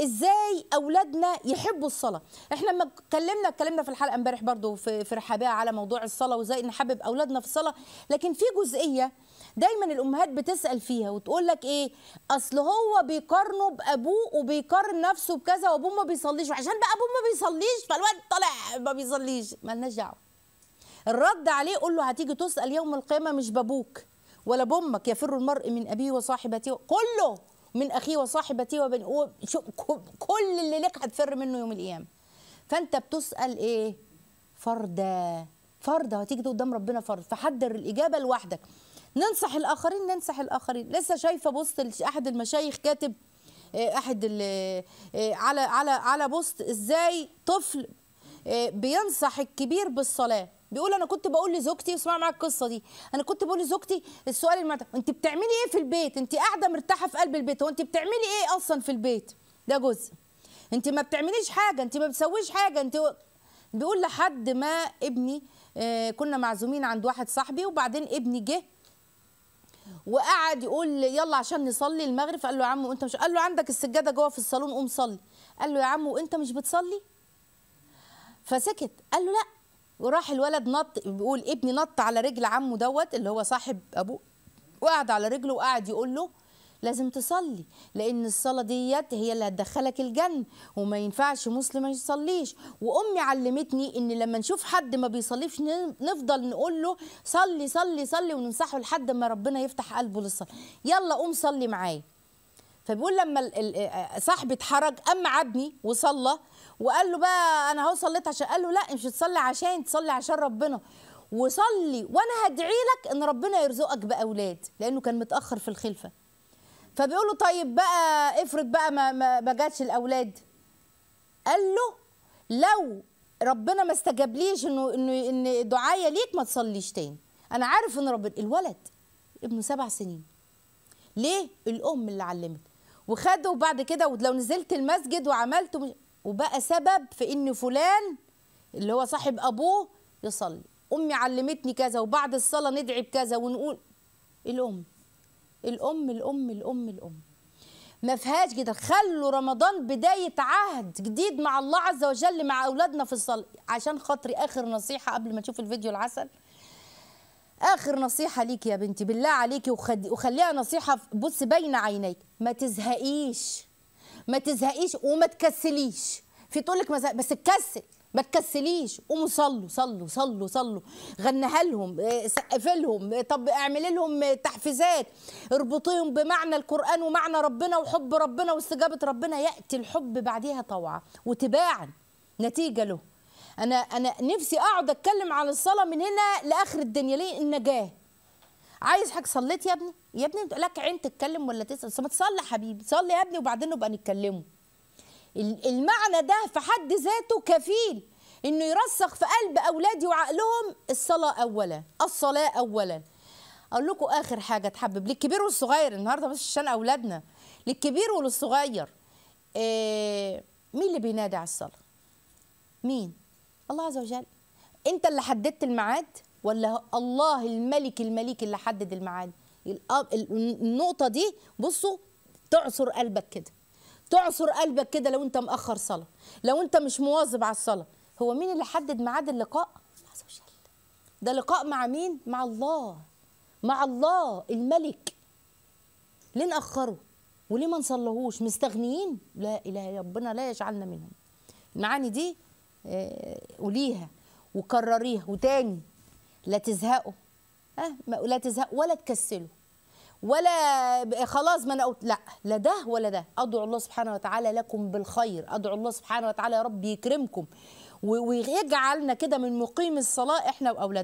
ازاي اولادنا يحبوا الصلاه احنا لما اتكلمنا اتكلمنا في الحلقه امبارح برضو في في على موضوع الصلاه وازاي نحبب اولادنا في الصلاه لكن في جزئيه دايما الامهات بتسال فيها وتقول لك ايه اصل هو بيقارنه بابوه وبيقارن نفسه بكذا وابوه ما بيصليش وعشان بقى ابوه ما بيصليش فالواد طالع ما بيصليش مالناش دعوه الرد عليه قول له هتيجي تسال يوم القيامه مش بابوك ولا بامك يفر المرء من ابيه وصاحبته كله من أخيه وصاحبته وبن كل اللي لك هتفر منه يوم القيامة فأنت بتسأل إيه فردا فردا هتيجي قدام ربنا فرد فحضر الإجابة لوحدك ننصح الآخرين ننصح الآخرين لسه شايفة بوست أحد المشايخ كاتب آه، أحد آه، على على على بوست إزاي طفل آه، بينصح الكبير بالصلاة بيقول انا كنت بقول لزوجتي اسمع معاك القصه دي انا كنت بقول لزوجتي السؤال المرتب انت بتعملي ايه في البيت انت قاعده مرتاحه في قلب البيت هو انت بتعملي ايه اصلا في البيت ده جزء انت ما بتعمليش حاجه انت ما بتسويش حاجه انت بيقول لحد ما ابني آه، كنا معزومين عند واحد صاحبي وبعدين ابني جه وقعد يقول يلا عشان نصلي المغرب قال له يا عم انت مش قال له عندك السجاده جوه في الصالون قوم صلي قال له يا عم وانت مش بتصلي فسكت قال له لا وراح الولد نط بيقول ابني نط على رجل عمه دوت اللي هو صاحب ابوه وقعد على رجله وقعد يقول له لازم تصلي لان الصلاه ديت هي اللي هتدخلك الجنه وما ينفعش مسلم ما يصليش وامي علمتني ان لما نشوف حد ما بيصليش نفضل نقول له صلي صلي صلي وننصحه لحد ما ربنا يفتح قلبه للصلاه يلا قوم صلي معايا فبيقول لما آه، صاحبي اتحرج قام عبني وصلى وقال له بقى انا هو صليت عشان قال له لا مش تصلي عشان تصلي عشان ربنا وصلي وانا هدعي لك ان ربنا يرزقك باولاد لانه كان متاخر في الخلفه فبيقول له طيب بقى افرض بقى ما ما جاتش الاولاد قال له لو ربنا ما استجابليش انه انه ان دعايا ليك ما تصليش تاني انا عارف ان ربنا الولد ابنه سبع سنين ليه الام اللي علمت وخدوا وبعد كده ولو نزلت المسجد وعملت وبقى سبب في ان فلان اللي هو صاحب ابوه يصلي امي علمتني كذا وبعد الصلاه ندعي بكذا ونقول الام الام الام الام الام ما فيهاش كده خلوا رمضان بدايه عهد جديد مع الله عز وجل مع اولادنا في الصلاه عشان خاطري اخر نصيحه قبل ما تشوف الفيديو العسل اخر نصيحه ليك يا بنتي بالله عليكي وخليها نصيحه بص بين عينيك ما تزهقيش ما تزهقيش وما تكسليش في تقول لك بس اتكسل ما تكسليش قوموا صلوا صلوا صلوا صلوا غنها لهم آه، سقفي لهم آه، طب اعملي لهم تحفيزات اربطيهم بمعنى القران ومعنى ربنا وحب ربنا واستجابه ربنا ياتي الحب بعديها طوعا وتباعا نتيجه له انا انا نفسي اقعد اتكلم عن الصلاه من هنا لاخر الدنيا ليه النجاه عايز حاجه صليت يا ابني يا ابني بتقول لك عين تتكلم ولا تسال ما تصلي حبيبي صلي يا ابني وبعدين نبقى نتكلم المعنى ده في حد ذاته كفيل انه يرسخ في قلب اولادي وعقلهم الصلاه اولا الصلاه اولا اقول لكم اخر حاجه تحبب للكبير والصغير النهارده بس عشان اولادنا للكبير وللصغير إيه مين اللي بينادي على الصلاه مين الله عز وجل انت اللي حددت الميعاد ولا الله الملك المليك اللي حدد الميعاد النقطه دي بصوا تعصر قلبك كده تعصر قلبك كده لو انت مأخر صلاه لو انت مش مواظب على الصلاه هو مين اللي حدد ميعاد اللقاء الله عز وجل ده لقاء مع مين مع الله مع الله الملك ليه نأخره وليه ما نصلهوش مستغنيين لا اله ربنا لا يجعلنا منهم المعاني دي آه، قوليها وكرريها وتاني لا تزهقوا ها لا تزهقوا ولا تكسلوا ولا خلاص ما انا قلت لا لا ده ولا ده ادعو الله سبحانه وتعالى لكم بالخير ادعو الله سبحانه وتعالى يا رب يكرمكم ويجعلنا كده من مقيم الصلاه احنا واولادنا